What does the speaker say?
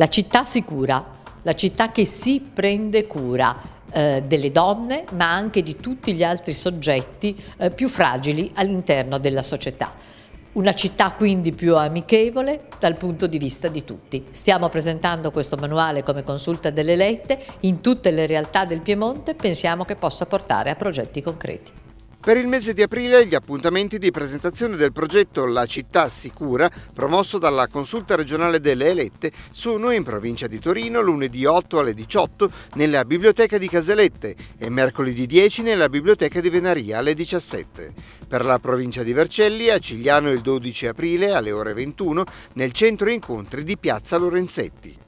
La città sicura, la città che si prende cura eh, delle donne ma anche di tutti gli altri soggetti eh, più fragili all'interno della società. Una città quindi più amichevole dal punto di vista di tutti. Stiamo presentando questo manuale come consulta delle lette in tutte le realtà del Piemonte, pensiamo che possa portare a progetti concreti. Per il mese di aprile gli appuntamenti di presentazione del progetto La città sicura, promosso dalla Consulta regionale delle elette, sono in provincia di Torino lunedì 8 alle 18 nella biblioteca di Caselette e mercoledì 10 nella biblioteca di Venaria alle 17. Per la provincia di Vercelli a Cigliano il 12 aprile alle ore 21 nel centro incontri di Piazza Lorenzetti.